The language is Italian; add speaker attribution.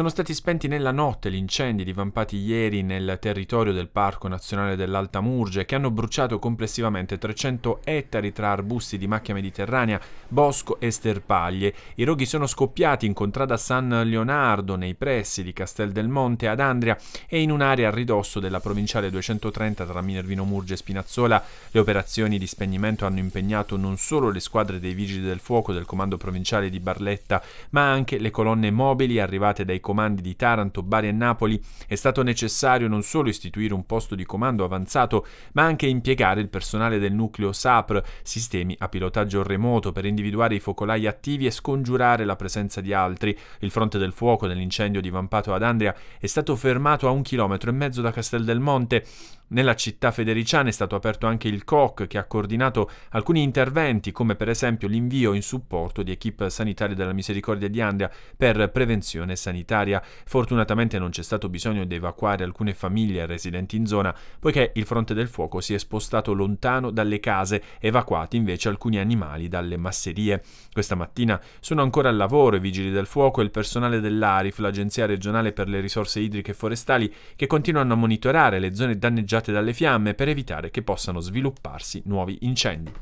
Speaker 1: Sono stati spenti nella notte gli incendi divampati ieri nel territorio del Parco Nazionale dell'Alta Murge che hanno bruciato complessivamente 300 ettari tra arbusti di macchia mediterranea, bosco e sterpaglie. I roghi sono scoppiati in contrada San Leonardo nei pressi di Castel del Monte ad Andria e in un'area a ridosso della provinciale 230 tra Minervino Murge e Spinazzola. Le operazioni di spegnimento hanno impegnato non solo le squadre dei vigili del fuoco del comando provinciale di Barletta ma anche le colonne mobili arrivate dai comandi di Taranto, Bari e Napoli, è stato necessario non solo istituire un posto di comando avanzato, ma anche impiegare il personale del nucleo SAPR, sistemi a pilotaggio remoto, per individuare i focolai attivi e scongiurare la presenza di altri. Il fronte del fuoco nell'incendio divampato ad Andria è stato fermato a un chilometro e mezzo da Castel del Monte. Nella città federiciana è stato aperto anche il COC che ha coordinato alcuni interventi come per esempio l'invio in supporto di equip sanitarie della Misericordia di Andria per prevenzione sanitaria. Fortunatamente non c'è stato bisogno di evacuare alcune famiglie residenti in zona poiché il fronte del fuoco si è spostato lontano dalle case, evacuati invece alcuni animali dalle masserie. Questa mattina sono ancora al lavoro i vigili del fuoco e il personale dell'ARIF, l'Agenzia regionale per le risorse idriche e forestali, che continuano a monitorare le zone danneggiate danneggiate dalle fiamme per evitare che possano svilupparsi nuovi incendi.